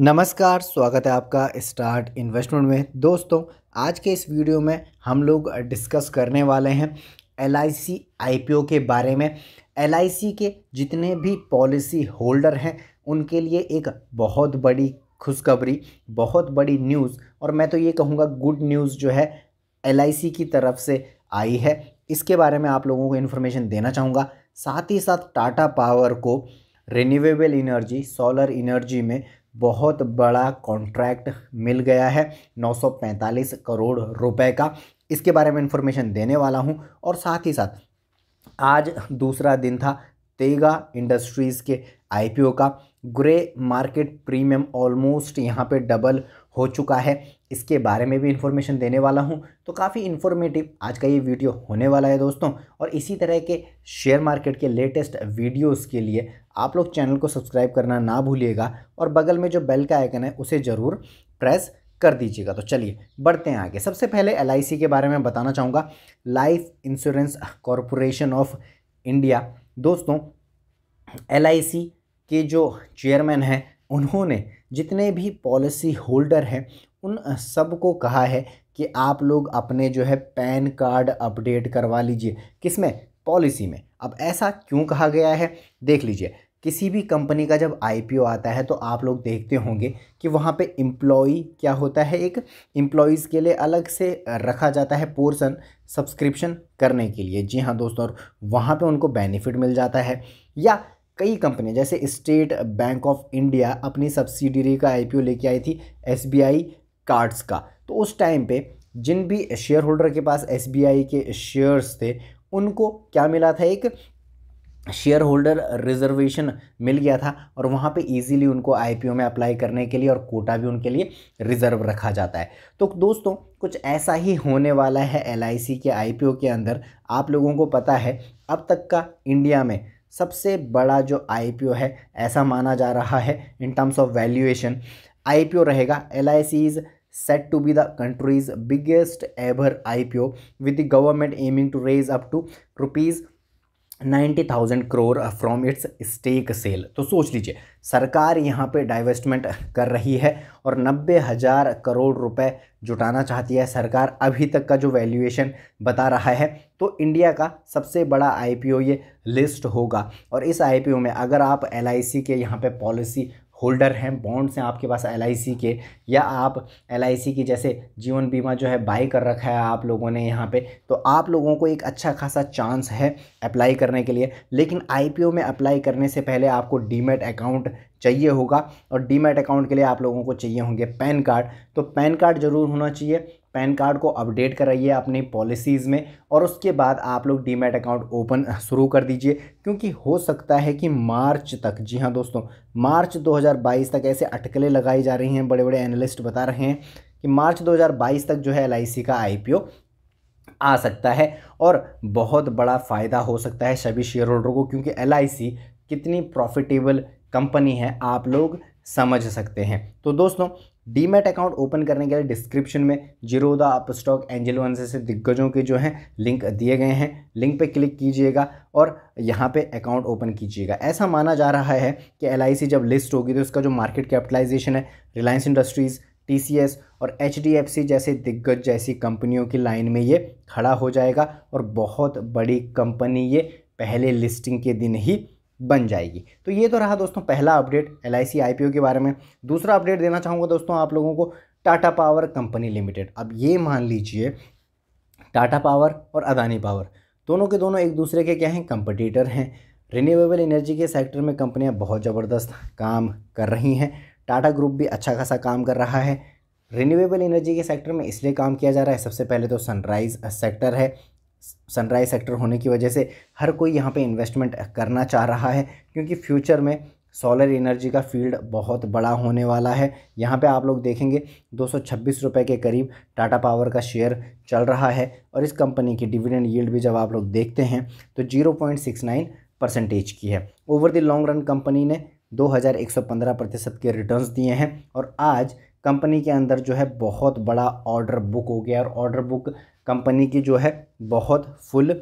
नमस्कार स्वागत है आपका स्टार्ट इन्वेस्टमेंट में दोस्तों आज के इस वीडियो में हम लोग डिस्कस करने वाले हैं L I C I P ओ के बारे में एल आई सी के जितने भी पॉलिसी होल्डर हैं उनके लिए एक बहुत बड़ी खुशखबरी बहुत बड़ी न्यूज़ और मैं तो ये कहूँगा गुड न्यूज़ जो है एल आई सी की तरफ से आई है इसके बारे में आप लोगों को इन्फॉर्मेशन देना चाहूँगा साथ ही साथ टाटा पावर को रिन्यूएबल इनर्जी सोलर एनर्जी में बहुत बड़ा कॉन्ट्रैक्ट मिल गया है 945 करोड़ रुपए का इसके बारे में इन्फॉर्मेशन देने वाला हूं और साथ ही साथ आज दूसरा दिन था तेगा इंडस्ट्रीज़ के आईपीओ का ग्रे मार्केट प्रीमियम ऑलमोस्ट यहाँ पे डबल हो चुका है इसके बारे में भी इन्फॉर्मेशन देने वाला हूँ तो काफ़ी इन्फॉर्मेटिव आज का ये वीडियो होने वाला है दोस्तों और इसी तरह के शेयर मार्केट के लेटेस्ट वीडियोज़ के लिए आप लोग चैनल को सब्सक्राइब करना ना भूलिएगा और बगल में जो बेल का आइकन है उसे ज़रूर प्रेस कर दीजिएगा तो चलिए बढ़ते हैं आगे सबसे पहले एल के बारे में बताना चाहूँगा life insurance corporation of India दोस्तों एल के जो चेयरमैन हैं उन्होंने जितने भी पॉलिसी होल्डर हैं उन सब को कहा है कि आप लोग अपने जो है पैन कार्ड अपडेट करवा लीजिए किस में पॉलिसी में अब ऐसा क्यों कहा गया है देख लीजिए किसी भी कंपनी का जब आईपीओ आता है तो आप लोग देखते होंगे कि वहाँ पे इम्प्लॉई क्या होता है एक एम्प्लॉयज़ के लिए अलग से रखा जाता है पोर्सन सब्सक्रिप्शन करने के लिए जी हाँ दोस्तों और वहाँ पे उनको बेनिफिट मिल जाता है या कई कंपनियां जैसे स्टेट बैंक ऑफ इंडिया अपनी सब्सिडरी का आईपीओ लेके आई थी एसबीआई कार्ड्स का तो उस टाइम पे जिन भी शेयर होल्डर के पास एसबीआई के शेयर्स थे उनको क्या मिला था एक शेयर होल्डर रिजर्वेशन मिल गया था और वहाँ पे इजीली उनको आईपीओ में अप्लाई करने के लिए और कोटा भी उनके लिए रिज़र्व रखा जाता है तो दोस्तों कुछ ऐसा ही होने वाला है एलआईसी के आईपीओ के अंदर आप लोगों को पता है अब तक का इंडिया में सबसे बड़ा जो आई है ऐसा माना जा रहा है इन टर्म्स ऑफ वैल्यूएशन आई रहेगा L is set to be the country's biggest ever I P O with the government aiming to raise up to rupees ninety thousand crore from its stake sale तो सोच लीजिए सरकार यहाँ पे divestment कर रही है और नब्बे हज़ार करोड़ रुपए जुटाना चाहती है सरकार अभी तक का जो वैल्यूएशन बता रहा है तो इंडिया का सबसे बड़ा आईपीओ ये लिस्ट होगा और इस आईपीओ में अगर आप एलआईसी के यहाँ पे पॉलिसी होल्डर हैं बॉन्ड्स हैं आपके पास एल के या आप एल की जैसे जीवन बीमा जो है बाई कर रखा है आप लोगों ने यहाँ पे तो आप लोगों को एक अच्छा खासा चांस है अप्लाई करने के लिए लेकिन आई में अप्लाई करने से पहले आपको डीमेट अकाउंट चाहिए होगा और डीमेट अकाउंट के लिए आप लोगों को चाहिए होंगे पैन कार्ड तो पैन कार्ड ज़रूर होना चाहिए पैन कार्ड को अपडेट कराइए अपनी पॉलिसीज़ में और उसके बाद आप लोग डीमेट अकाउंट ओपन शुरू कर दीजिए क्योंकि हो सकता है कि मार्च तक जी हाँ दोस्तों मार्च 2022 तक ऐसे अटकलें लगाई जा रही हैं बड़े बड़े एनालिस्ट बता रहे हैं कि मार्च 2022 तक जो है एल का आई आ सकता है और बहुत बड़ा फ़ायदा हो सकता है सभी शेयर होल्डर को क्योंकि एल कितनी प्रॉफिटेबल कंपनी है आप लोग समझ सकते हैं तो दोस्तों डीमेट अकाउंट ओपन करने के लिए डिस्क्रिप्शन में Zerodha Upstox Angel One से दिग्गजों के जो हैं लिंक दिए गए हैं लिंक पे क्लिक कीजिएगा और यहाँ पे अकाउंट ओपन कीजिएगा ऐसा माना जा रहा है कि एल जब लिस्ट होगी तो इसका जो मार्केट कैपिटलाइजेशन है रिलायंस इंडस्ट्रीज़ टी और एच जैसे दिग्गज जैसी कंपनियों की लाइन में ये खड़ा हो जाएगा और बहुत बड़ी कंपनी ये पहले लिस्टिंग के दिन ही बन जाएगी तो ये तो रहा दोस्तों पहला अपडेट एल आई के बारे में दूसरा अपडेट देना चाहूँगा दोस्तों आप लोगों को टाटा पावर कंपनी लिमिटेड अब ये मान लीजिए टाटा पावर और अदानी पावर दोनों के दोनों एक दूसरे के क्या हैं कंपटीटर हैं रिन्यूएबल एनर्जी के सेक्टर में कंपनियां बहुत ज़बरदस्त काम कर रही हैं टाटा ग्रुप भी अच्छा खासा काम कर रहा है रिन्यूएबल एनर्जी के सेक्टर में इसलिए काम किया जा रहा है सबसे पहले तो सनराइज़ सेक्टर है सनराइज सेक्टर होने की वजह से हर कोई यहाँ पे इन्वेस्टमेंट करना चाह रहा है क्योंकि फ्यूचर में सोलर एनर्जी का फील्ड बहुत बड़ा होने वाला है यहाँ पे आप लोग देखेंगे दो सौ के करीब टाटा पावर का शेयर चल रहा है और इस कंपनी की डिविडेंड यील्ड भी जब आप लोग देखते हैं तो 0.69 परसेंटेज की है over the long run company ने 2115 प्रतिशत के रिटर्न्स दिए हैं और आज कंपनी के अंदर जो है बहुत बड़ा ऑर्डर बुक हो गया और ऑर्डर बुक कंपनी की जो है बहुत फुल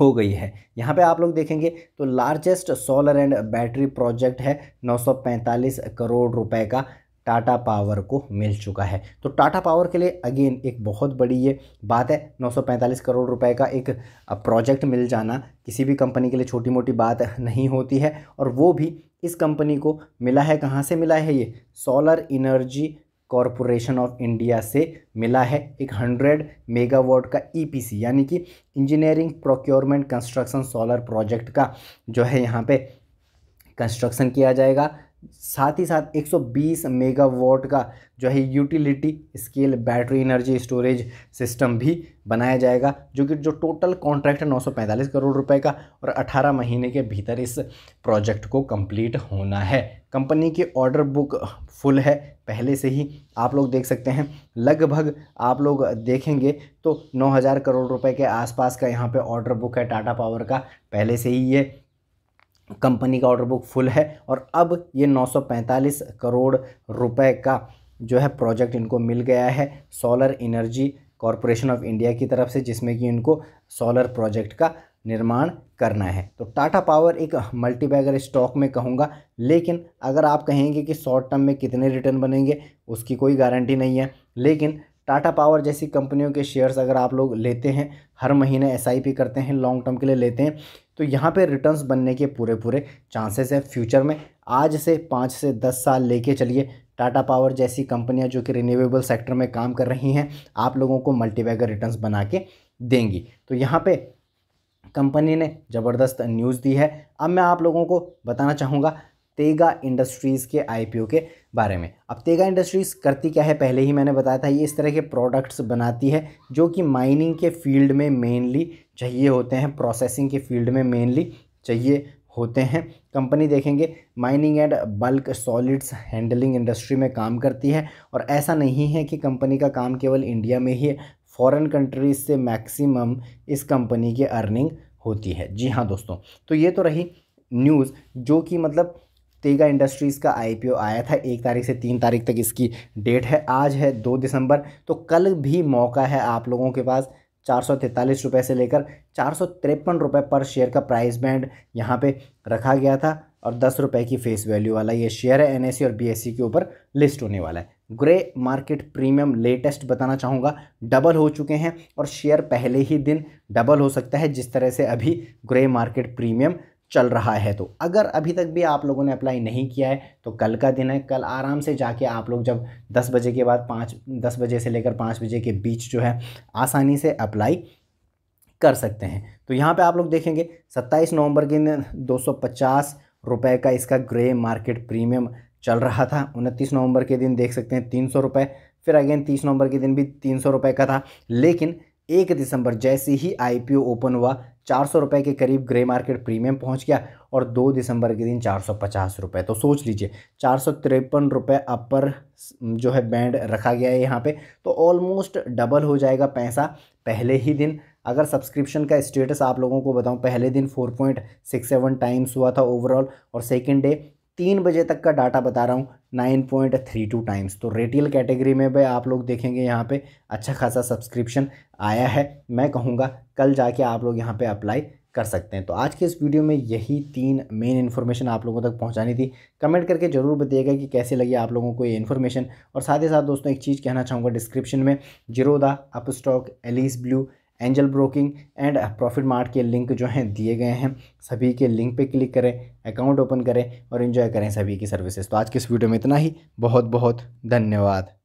हो गई है यहाँ पे आप लोग देखेंगे तो largest solar and battery project है 945 करोड़ रुपए का टाटा पावर को मिल चुका है तो टाटा पावर के लिए अगेन एक बहुत बड़ी ये बात है 945 करोड़ रुपए का एक प्रोजेक्ट मिल जाना किसी भी कंपनी के लिए छोटी मोटी बात नहीं होती है और वो भी इस कंपनी को मिला है कहाँ से मिला है ये solar energy corporation of India से मिला है एक हंड्रेड मेगावाट का ईपीसी e यानी कि engineering procurement construction solar project का जो है यहाँ पे कंस्ट्रक्शन किया जाएगा साथ ही साथ 120 मेगावाट का जो है utility scale battery energy storage system भी बनाया जाएगा जो कि जो टोटल कॉन्ट्रैक्ट है नौ करोड़ रुपए का और 18 महीने के भीतर इस प्रोजेक्ट को कंप्लीट होना है कंपनी की ऑर्डर बुक फुल है पहले से ही आप लोग देख सकते हैं लगभग आप लोग देखेंगे तो 9000 करोड़ रुपए के आसपास का यहाँ पे ऑर्डर बुक है टाटा पावर का पहले से ही ये कंपनी का ऑर्डर बुक फुल है और अब ये 945 करोड़ रुपए का जो है प्रोजेक्ट इनको मिल गया है solar energy corporation of India की तरफ से जिसमें कि इनको सोलर प्रोजेक्ट का निर्माण करना है तो टाटा पावर एक मल्टीबैगर स्टॉक में कहूँगा लेकिन अगर आप कहेंगे कि शॉर्ट टर्म में कितने रिटर्न बनेंगे उसकी कोई गारंटी नहीं है लेकिन टाटा पावर जैसी कंपनियों के शेयर्स अगर आप लोग लेते हैं हर महीने एस करते हैं लॉन्ग टर्म के लिए लेते हैं तो यहाँ पे रिटर्न्स बनने के पूरे पूरे चांसेस हैं फ्यूचर में आज से पाँच से दस साल लेके चलिए टाटा पावर जैसी कंपनियाँ जो कि रिन्यूएबल सेक्टर में काम कर रही हैं आप लोगों को मल्टीबैगर रिटर्न्स बना के देंगी तो यहाँ पे कंपनी ने ज़बरदस्त न्यूज़ दी है अब मैं आप लोगों को बताना चाहूँगा तेगा इंडस्ट्रीज़ के आई के बारे में अब तेगा इंडस्ट्रीज़ करती क्या है पहले ही मैंने बताया था ये इस तरह के प्रोडक्ट्स बनाती है जो कि माइनिंग के फील्ड में मेनली चाहिए होते हैं प्रोसेसिंग के फील्ड में मेनली चाहिए होते हैं कंपनी देखेंगे mining and bulk solids handling industry में काम करती है और ऐसा नहीं है कि कंपनी का काम केवल इंडिया में ही है फॉरेन कंट्रीज़ से मैक्सिमम इस कंपनी की अर्निंग होती है जी हाँ दोस्तों तो ये तो रही न्यूज़ जो कि मतलब तेगा इंडस्ट्रीज़ का आई आया था एक तारीख से तीन तारीख तक इसकी डेट है आज है दो दिसंबर तो कल भी मौका है आप लोगों के पास चार सौ तैंतालीस रुपये से लेकर चार सौ तिरपन रुपये पर शेयर का प्राइस बैंड यहाँ पे रखा गया था और दस रुपये की फेस वैल्यू वाला ये शेयर है एन e और बी e के ऊपर लिस्ट होने वाला है ग्रे मार्केट प्रीमियम लेटेस्ट बताना चाहूँगा डबल हो चुके हैं और शेयर पहले ही दिन डबल हो सकता है जिस तरह से अभी ग्रे मार्केट प्रीमियम चल रहा है तो अगर अभी तक भी आप लोगों ने अप्लाई नहीं किया है तो कल का दिन है कल आराम से जाके आप लोग जब 10 बजे के बाद पाँच दस बजे से लेकर पाँच बजे के बीच जो है आसानी से अप्लाई कर सकते हैं तो यहाँ पे आप लोग देखेंगे 27 नवंबर के दिन दो रुपए का इसका ग्रे मार्केट प्रीमियम चल रहा था उनतीस नवंबर के दिन देख सकते हैं तीन सौ रुपये फिर अगेन तीस नवंबर के दिन भी तीन सौ रुपये का था लेकिन एक दिसंबर जैसे ही आईपीओ ओपन हुआ चार सौ रुपये के करीब ग्रे मार्केट प्रीमियम पहुंच गया और दो दिसंबर के दिन चार सौ पचास रुपये तो सोच लीजिए चार सौ तिरपन रुपये अपर जो है बैंड रखा गया है यहाँ पे तो ऑलमोस्ट डबल हो जाएगा पैसा पहले ही दिन अगर सब्सक्रिप्शन का स्टेटस आप लोगों को बताऊं पहले दिन four point six seven times हुआ था ओवरऑल और सेकेंड डे तीन बजे तक का डाटा बता रहा हूँ nine point three two times तो रेटियल कैटेगरी में भी आप लोग देखेंगे यहाँ पे अच्छा खासा सब्सक्रिप्शन आया है मैं कहूँगा कल जाके आप लोग यहाँ पे अप्लाई कर सकते हैं तो आज के इस वीडियो में यही तीन मेन इन्फॉर्मेशन आप लोगों तक पहुंचानी थी कमेंट करके ज़रूर बताइएगा कि कैसे लगी आप लोगों को ये इन्फॉर्मेशन और साथ ही साथ दोस्तों एक चीज़ कहना चाहूँगा डिस्क्रिप्शन में Zerodha Upstox Alice Blue Angel Broking and Profit Mart के लिंक जो हैं दिए गए हैं सभी के लिंक पे क्लिक करें अकाउंट ओपन करें और इन्जॉय करें सभी की सर्विसेज तो आज के इस वीडियो में इतना ही बहुत बहुत धन्यवाद